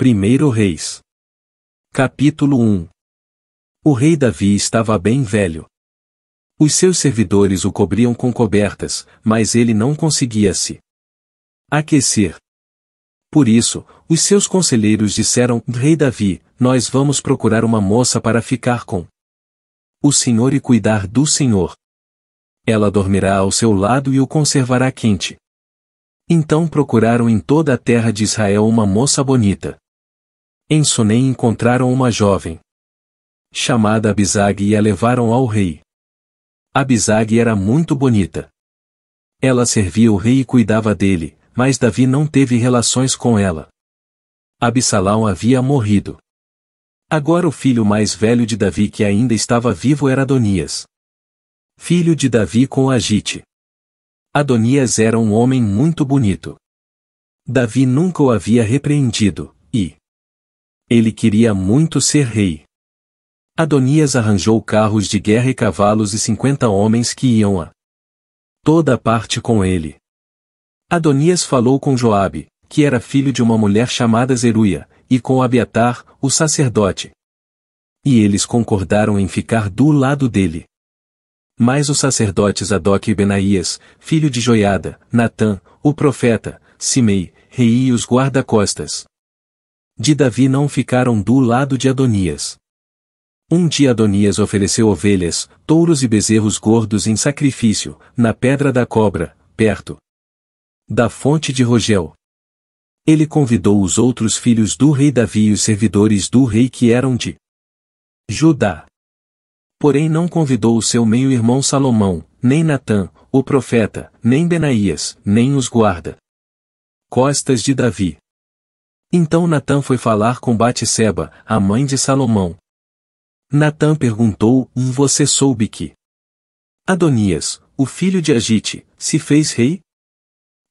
1 Reis. Capítulo 1 O rei Davi estava bem velho. Os seus servidores o cobriam com cobertas, mas ele não conseguia se aquecer. Por isso, os seus conselheiros disseram: Rei Davi, nós vamos procurar uma moça para ficar com o Senhor e cuidar do Senhor. Ela dormirá ao seu lado e o conservará quente. Então procuraram em toda a terra de Israel uma moça bonita. Em Sunem encontraram uma jovem. Chamada Abizag e a levaram ao rei. Abizag era muito bonita. Ela servia o rei e cuidava dele, mas Davi não teve relações com ela. Absalão havia morrido. Agora o filho mais velho de Davi que ainda estava vivo era Adonias. Filho de Davi com Agite. Adonias era um homem muito bonito. Davi nunca o havia repreendido, ele queria muito ser rei. Adonias arranjou carros de guerra e cavalos e cinquenta homens que iam a toda parte com ele. Adonias falou com Joabe, que era filho de uma mulher chamada Zeruia, e com Abiatar, o sacerdote. E eles concordaram em ficar do lado dele. Mas os sacerdotes Adoc e Benaías, filho de Joiada, Natã, o profeta, Simei, rei e os guarda-costas, de Davi não ficaram do lado de Adonias. Um dia Adonias ofereceu ovelhas, touros e bezerros gordos em sacrifício, na Pedra da Cobra, perto da fonte de Rogel. Ele convidou os outros filhos do rei Davi e os servidores do rei que eram de Judá. Porém não convidou o seu meio-irmão Salomão, nem Natã, o profeta, nem Benaías, nem os guarda. Costas de Davi. Então Natã foi falar com Batseba, a mãe de Salomão. Natã perguntou, você soube que Adonias, o filho de Agite, se fez rei?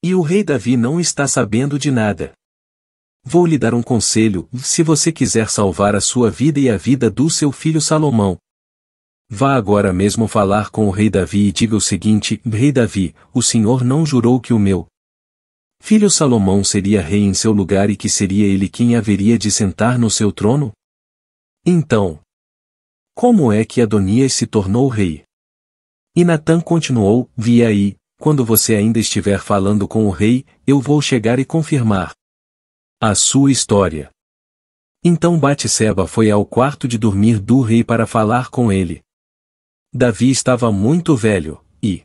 E o rei Davi não está sabendo de nada. Vou lhe dar um conselho, se você quiser salvar a sua vida e a vida do seu filho Salomão. Vá agora mesmo falar com o rei Davi e diga o seguinte, rei Davi, o senhor não jurou que o meu Filho Salomão seria rei em seu lugar e que seria ele quem haveria de sentar no seu trono? Então, como é que Adonias se tornou rei? E Natan continuou, vi aí, quando você ainda estiver falando com o rei, eu vou chegar e confirmar a sua história. Então Batseba foi ao quarto de dormir do rei para falar com ele. Davi estava muito velho, e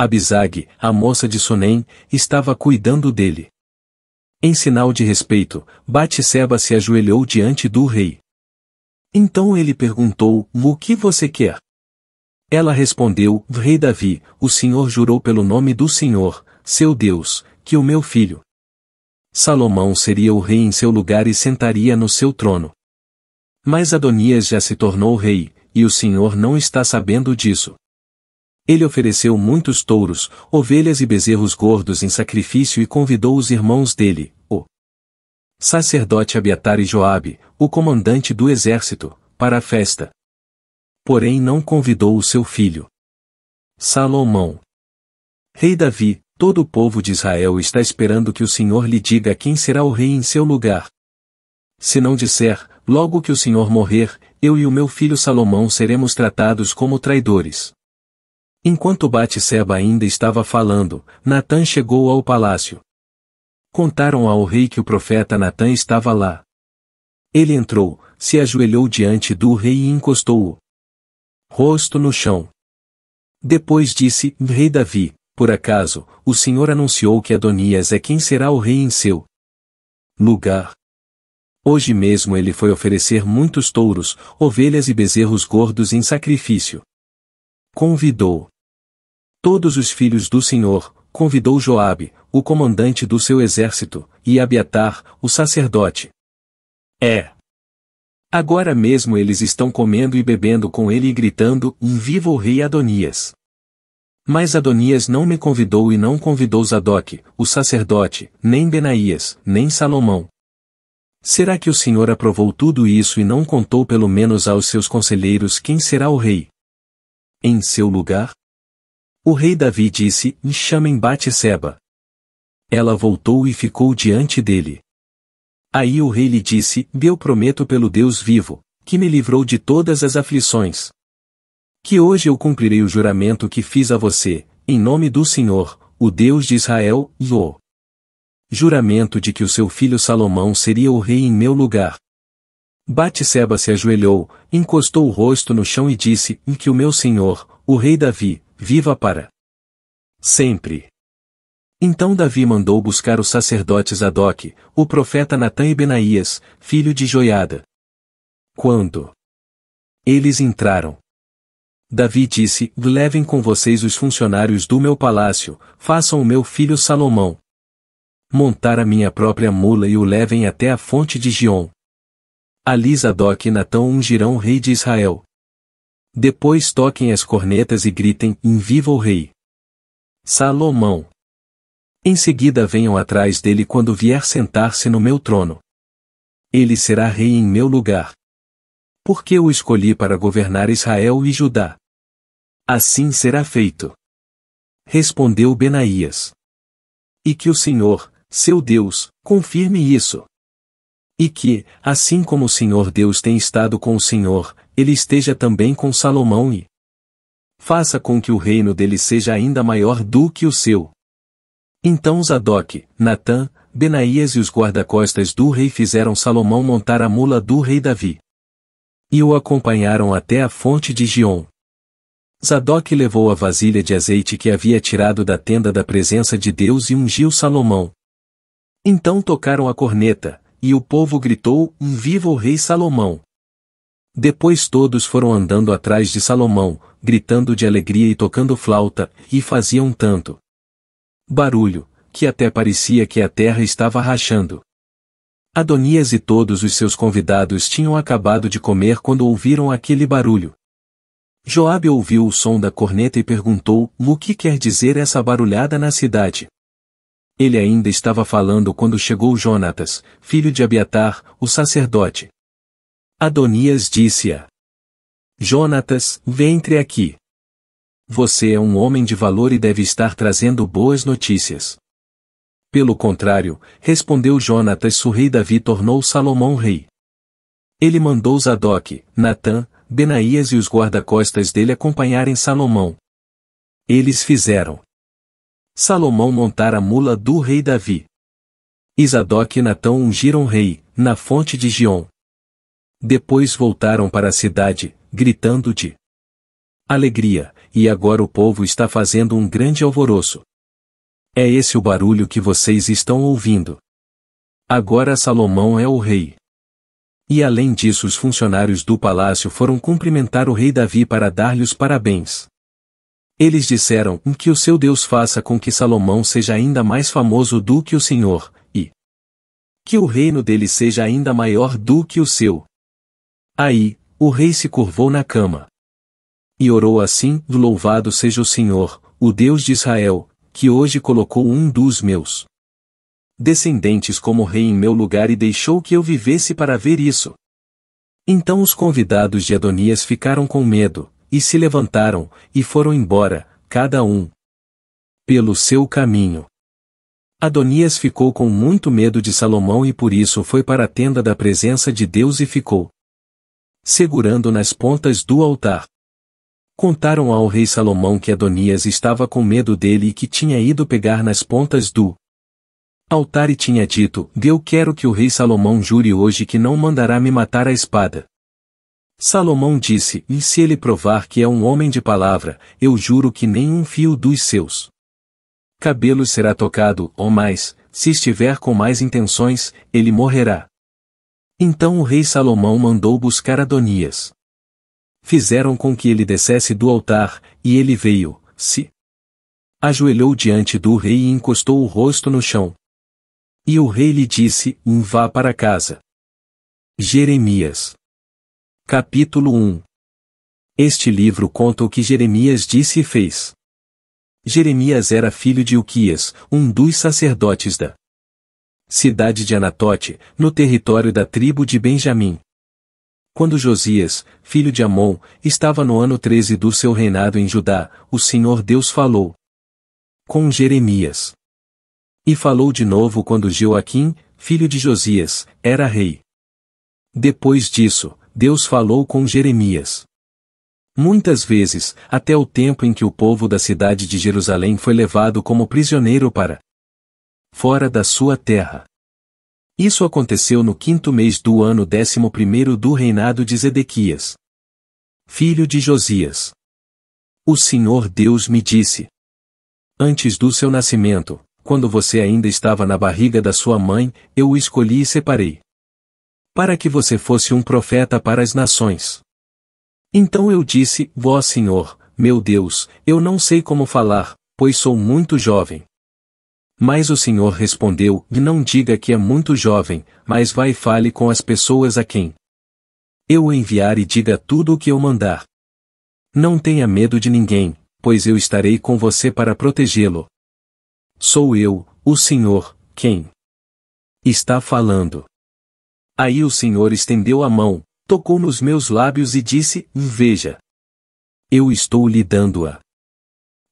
Abizag, a moça de Sunem, estava cuidando dele. Em sinal de respeito, Bate-seba se ajoelhou diante do rei. Então ele perguntou, o que você quer? Ela respondeu, Rei Davi, o Senhor jurou pelo nome do Senhor, seu Deus, que o meu filho Salomão seria o rei em seu lugar e sentaria no seu trono. Mas Adonias já se tornou rei, e o Senhor não está sabendo disso. Ele ofereceu muitos touros, ovelhas e bezerros gordos em sacrifício e convidou os irmãos dele, o sacerdote Abiatar e Joabe, o comandante do exército, para a festa. Porém não convidou o seu filho. Salomão. Rei Davi, todo o povo de Israel está esperando que o Senhor lhe diga quem será o rei em seu lugar. Se não disser, logo que o Senhor morrer, eu e o meu filho Salomão seremos tratados como traidores. Enquanto Bate-seba ainda estava falando, Natan chegou ao palácio. Contaram ao rei que o profeta Natan estava lá. Ele entrou, se ajoelhou diante do rei e encostou o rosto no chão. Depois disse, Rei Davi, por acaso, o Senhor anunciou que Adonias é quem será o rei em seu lugar. Hoje mesmo ele foi oferecer muitos touros, ovelhas e bezerros gordos em sacrifício convidou. Todos os filhos do Senhor, convidou Joabe, o comandante do seu exército, e Abiatar, o sacerdote. É. Agora mesmo eles estão comendo e bebendo com ele e gritando: Viva o rei Adonias! Mas Adonias não me convidou e não convidou Zadok, o sacerdote, nem Benaías, nem Salomão. Será que o Senhor aprovou tudo isso e não contou pelo menos aos seus conselheiros quem será o rei? em seu lugar? O rei Davi disse, me chamem Bate-seba. Ela voltou e ficou diante dele. Aí o rei lhe disse, eu prometo pelo Deus vivo, que me livrou de todas as aflições. Que hoje eu cumprirei o juramento que fiz a você, em nome do Senhor, o Deus de Israel, o Juramento de que o seu filho Salomão seria o rei em meu lugar. Batseba se ajoelhou, encostou o rosto no chão e disse, em que o meu senhor, o rei Davi, viva para sempre. Então Davi mandou buscar os sacerdotes Adoc, o profeta Natã e Benaías, filho de Joiada. Quando eles entraram, Davi disse, levem com vocês os funcionários do meu palácio, façam o meu filho Salomão montar a minha própria mula e o levem até a fonte de Gion. Ali Zadok e Natão ungirão o rei de Israel. Depois toquem as cornetas e gritem, em viva o rei! Salomão! Em seguida venham atrás dele quando vier sentar-se no meu trono. Ele será rei em meu lugar. Porque o escolhi para governar Israel e Judá. Assim será feito. Respondeu Benaías. E que o Senhor, seu Deus, confirme isso. E que, assim como o Senhor Deus tem estado com o Senhor, ele esteja também com Salomão e faça com que o reino dele seja ainda maior do que o seu. Então Zadok, Natã, Benaías e os guarda-costas do rei fizeram Salomão montar a mula do rei Davi. E o acompanharam até a fonte de Gion. Zadok levou a vasilha de azeite que havia tirado da tenda da presença de Deus e ungiu Salomão. Então tocaram a corneta, e o povo gritou: Um viva o rei Salomão! Depois todos foram andando atrás de Salomão, gritando de alegria e tocando flauta, e faziam tanto barulho, que até parecia que a terra estava rachando. Adonias e todos os seus convidados tinham acabado de comer quando ouviram aquele barulho. Joabe ouviu o som da corneta e perguntou: "O que quer dizer essa barulhada na cidade?" Ele ainda estava falando quando chegou Jonatas, filho de Abiatar, o sacerdote. Adonias disse-a. Jonatas, ventre aqui. Você é um homem de valor e deve estar trazendo boas notícias. Pelo contrário, respondeu Jonatas surrei Davi tornou Salomão rei. Ele mandou Zadok, Natã, Benaías e os guarda-costas dele acompanharem Salomão. Eles fizeram. Salomão montar a mula do rei Davi. Isadoc e Natão ungiram rei, na fonte de Gion. Depois voltaram para a cidade, gritando de alegria, e agora o povo está fazendo um grande alvoroço. É esse o barulho que vocês estão ouvindo. Agora Salomão é o rei. E além disso, os funcionários do palácio foram cumprimentar o rei Davi para dar-lhe os parabéns. Eles disseram que o seu Deus faça com que Salomão seja ainda mais famoso do que o Senhor, e que o reino dele seja ainda maior do que o seu. Aí, o rei se curvou na cama. E orou assim: Louvado seja o Senhor, o Deus de Israel, que hoje colocou um dos meus descendentes como rei em meu lugar e deixou que eu vivesse para ver isso. Então os convidados de Adonias ficaram com medo, e se levantaram, e foram embora, cada um pelo seu caminho. Adonias ficou com muito medo de Salomão e por isso foi para a tenda da presença de Deus e ficou segurando nas pontas do altar. Contaram ao rei Salomão que Adonias estava com medo dele e que tinha ido pegar nas pontas do altar e tinha dito: Eu quero que o rei Salomão jure hoje que não mandará me matar a espada. Salomão disse: E se ele provar que é um homem de palavra, eu juro que nenhum fio dos seus cabelos será tocado, ou mais, se estiver com mais intenções, ele morrerá. Então o rei Salomão mandou buscar Adonias. Fizeram com que ele descesse do altar, e ele veio, se ajoelhou diante do rei e encostou o rosto no chão. E o rei lhe disse: Vá para casa. Jeremias Capítulo 1 Este livro conta o que Jeremias disse e fez. Jeremias era filho de Uquias, um dos sacerdotes da cidade de Anatote, no território da tribo de Benjamim. Quando Josias, filho de Amon, estava no ano 13 do seu reinado em Judá, o Senhor Deus falou com Jeremias. E falou de novo quando Joaquim, filho de Josias, era rei. Depois disso, Deus falou com Jeremias. Muitas vezes, até o tempo em que o povo da cidade de Jerusalém foi levado como prisioneiro para fora da sua terra. Isso aconteceu no quinto mês do ano décimo primeiro do reinado de Zedequias, filho de Josias. O Senhor Deus me disse. Antes do seu nascimento, quando você ainda estava na barriga da sua mãe, eu o escolhi e separei para que você fosse um profeta para as nações. Então eu disse, Vós Senhor, meu Deus, eu não sei como falar, pois sou muito jovem. Mas o Senhor respondeu, não diga que é muito jovem, mas vai e fale com as pessoas a quem eu enviar e diga tudo o que eu mandar. Não tenha medo de ninguém, pois eu estarei com você para protegê-lo. Sou eu, o Senhor, quem está falando. Aí o Senhor estendeu a mão, tocou nos meus lábios e disse: Veja. Eu estou lhe dando-a.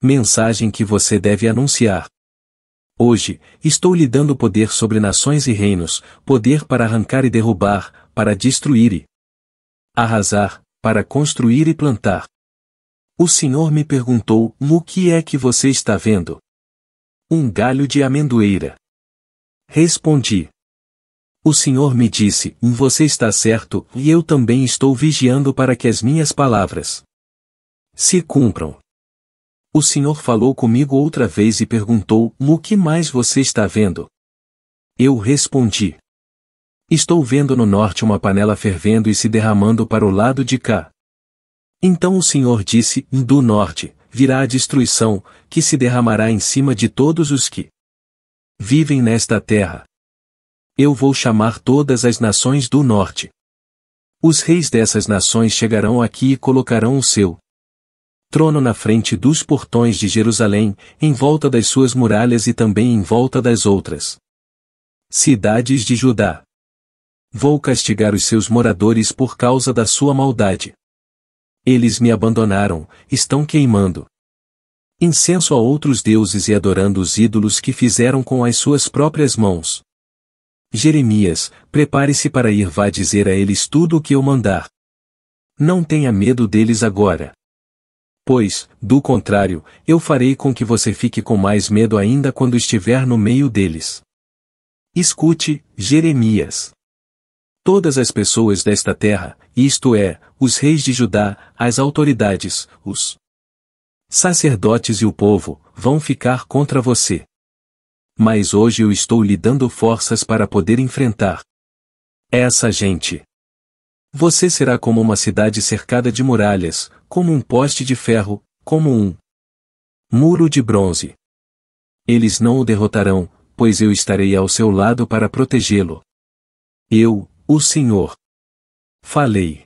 Mensagem que você deve anunciar. Hoje, estou lhe dando poder sobre nações e reinos, poder para arrancar e derrubar, para destruir e arrasar, para construir e plantar. O Senhor me perguntou: O que é que você está vendo? Um galho de amendoeira. Respondi. O Senhor me disse: Você está certo, e eu também estou vigiando para que as minhas palavras se cumpram. O Senhor falou comigo outra vez e perguntou: O que mais você está vendo? Eu respondi: Estou vendo no norte uma panela fervendo e se derramando para o lado de cá. Então o Senhor disse: Do norte virá a destruição, que se derramará em cima de todos os que vivem nesta terra eu vou chamar todas as nações do norte. Os reis dessas nações chegarão aqui e colocarão o seu trono na frente dos portões de Jerusalém, em volta das suas muralhas e também em volta das outras cidades de Judá. Vou castigar os seus moradores por causa da sua maldade. Eles me abandonaram, estão queimando incenso a outros deuses e adorando os ídolos que fizeram com as suas próprias mãos. Jeremias, prepare-se para ir vá dizer a eles tudo o que eu mandar. Não tenha medo deles agora. Pois, do contrário, eu farei com que você fique com mais medo ainda quando estiver no meio deles. Escute, Jeremias. Todas as pessoas desta terra, isto é, os reis de Judá, as autoridades, os sacerdotes e o povo, vão ficar contra você mas hoje eu estou lhe dando forças para poder enfrentar essa gente. Você será como uma cidade cercada de muralhas, como um poste de ferro, como um muro de bronze. Eles não o derrotarão, pois eu estarei ao seu lado para protegê-lo. Eu, o Senhor. Falei.